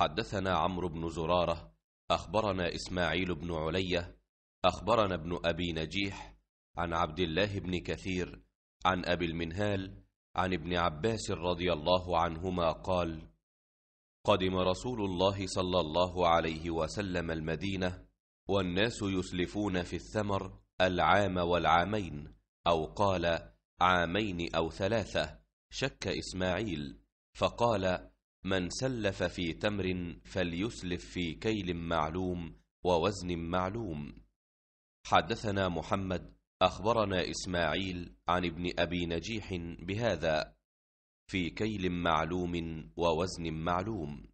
حدثنا عمرو بن زرارة أخبرنا إسماعيل بن علية أخبرنا ابن أبي نجيح عن عبد الله بن كثير عن أبي المنهال عن ابن عباس رضي الله عنهما قال قدم رسول الله صلى الله عليه وسلم المدينة والناس يسلفون في الثمر العام والعامين أو قال عامين أو ثلاثة شك إسماعيل فقال من سلف في تمر فليسلف في كيل معلوم ووزن معلوم حدثنا محمد أخبرنا إسماعيل عن ابن أبي نجيح بهذا في كيل معلوم ووزن معلوم